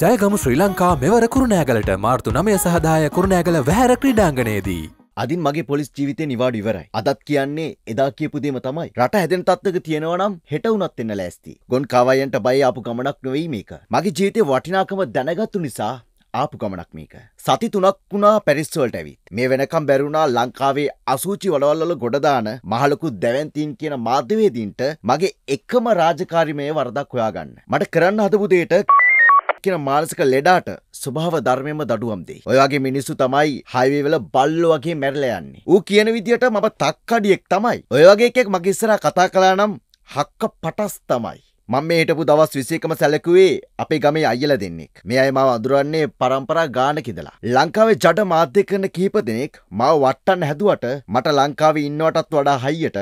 ජයගම ශ්‍රී ලංකා මෙවර කුරුණෑගලට මාර්තු නමය සහදාය කුරුණෑගල වැහැර ක්‍රීඩාංගනයේදී. අදින් මගේ පොලිස් ජීවිතය නිවාඩ ඉවරයි. අදත් කියන්නේ එදා කියපුදේම තමයි. රට හැදෙන තත්ත්වක තියෙනවා නම් හෙට උනත් එන්න ලෑස්ති. ගොන් කාවයන්ට බය ආපු ගමනක් නෙවෙයි මේක. මගේ ජීවිතේ වටිනාකම දැනගත්තු නිසා ආපු ගමනක් මේක. සති තුනක් වුණා පැරිස්වලට ඇවිත්. මේ වෙනකම් බැරුණා ලංකාවේ අසූචි වලවල්වල ගොඩදාන මහලකු දැවැන්තීන් කියන මාධ්‍යවේදීන්ට මගේ එකම රාජකාරිමය වරදක් හොයාගන්න. මට කරන්න හදපු දෙයට කියන මානසික ලෙඩාට ස්වභාව ධර්මයම දඩුවම් දෙයි. ඔය වගේ මිනිස්සු තමයි හයිවේ වල බල්ලෝ වගේ මැරිලා යන්නේ. ඌ කියන විදියට මම තක්කඩියෙක් තමයි. ඔය වගේ එකෙක් මගේ ඉස්සරහා කතා කළා නම් හක්ක පටස් තමයි. මං මේ හිටපු දවස් විසේකම සැලකුවේ අපේ ගමේ අයියල දෙන්නෙක් මේ අය මාව අඳුරන්නේ පරම්පරා ගානකිදලා. ලංකාවේ ජඩ මාධ්‍ය කරන කීප දෙනෙක් මාව වට්ටන්න හැදුවට මට ලංකාවේ ඉන්නවටත් වඩා හයියට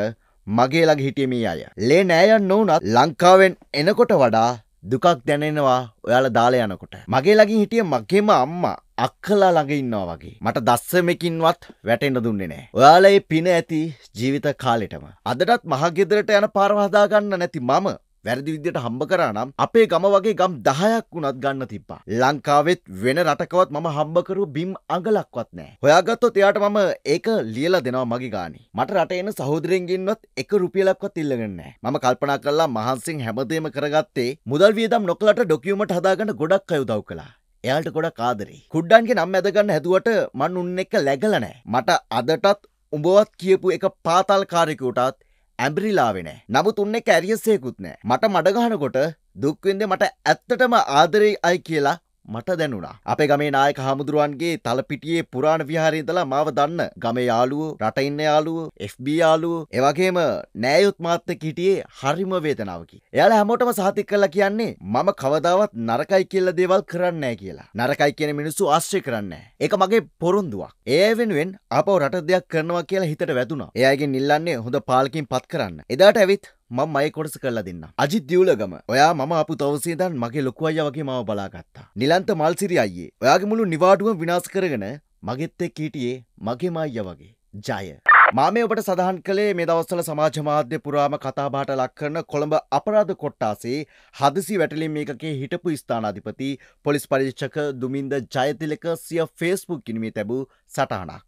මගේ ළඟ හිටිය මේ අය. ලේ නෑයන් නොවනත් ලංකාවෙන් එනකොට වඩා දුකක් දැනෙනවා ඔයාලා දාලා යනකොට. මගේ ලගින් හිටිය මගේම අම්මා අක්කලා ළඟ ඉන්නවා වගේ මට දස්සමකින්වත් වැටෙන්ට දුන්නේ නෑ ඔයාලඒ පින ඇති ජීවිත කාලෙටම අදටත් මහගෙදරට යන පාරවහදාගන්න නැති මම වැරදි විදියට හම්බ කරනම් අපේ ගම වගේ ගම් දහයක් වුණත් ගන්න තිබ්බා. ලංකාවෙත් වෙන රටකවත් මම හම්බකරු බිම් අඟලක්වත් නෑ. හොයාගත්තොත් එයාට මම ඒක ලියලා දෙනවා මගේ ගානි. මට රට එන සහෝදරෙන්ගින්නොත් එක රුපියලක්වත් ඉල්ලගන්නේ මම කල්පනා කරලා මහන්සින් හැමදේම කරගත්තේ මුදල් වියදම් නොකලට ඩොකියුමට හදාගන්න ගොඩක් අයුදව් කලා. එයාට ගොඩ කාදරේ කුඩ්ඩන්ගේ නම් ඇදගන්න හැදුවට මන් උන්න එක ලැගලනෑ මට අදටත් උඹවත් කියපු එක පාතල් කාරෙකුටත් ඇම්බරිලාවෙ නෑ. නමුත් උන්න එක ඇරියසයකුත් නෑ. මට මඩගහනකොට දුක්වින්ද මට ඇත්තටම ආදරෙයි අයි කියලා මට දැනුණා. අපේ ගමේ නායක හාමුදුරුවන්ගේ තලපිටියේ පුරාණ විහාරයදලා මාව දන්න ගමේ යාලුවෝ රටඉන්න යාලුවෝ FB යාලුවෝ එවගේම නෑයුත් මාත්ත කිටියේ හරිම වේදනාවකි. එයාල හැමෝටම සාතික් කල්ලා කියන්නේ මම කවදාවත් නරකයි කියල්ල දේවල් කරන්නෑ කියලා. නරකයි කියන මිනිස්සු ආශ්‍රය කරන්න. එක මගේ පොරුන්දුවක්. ඒ වෙනුවෙන් අපව රට දෙයක් කරනවා කියලා හිතට වැදුනා. එයාගෙන් ඉල්ලන්නේ හොඳ පාලකින් පත් කරන්න. එදාට ඇවිත් මම මයි කොටස කරලා දෙන්න. අජිත් දියුලගම. ඔයා මම ආපු දවසේ ඉඳන් මගේ ලොකු අයියා වගේ මාව බලාගත්තා. නිලන්ත මල්සිරි අයියේ. ඔයාගේ මුළු නිවාඩුවම විනාශ කරගෙන මගෙත් එක්ක හිටියේ මගේ මායියා වගේ. ජය. මා මේ ඔබට සඳහන් කළේ මේ දවස්වල සමාජ මාධ්‍ය පුරාම කතාබහට ලක් කරන කොළඹ අපරාධ කොට්ටාසේ හදිසි වැටලීම් මේකකේ හිටපු ස්ථානාධිපති පොලිස් පරීක්ෂක දුමින්ද ජයතිලක සිය ෆේස්බුක් ගිණුමේ තැබූ සටහනක්.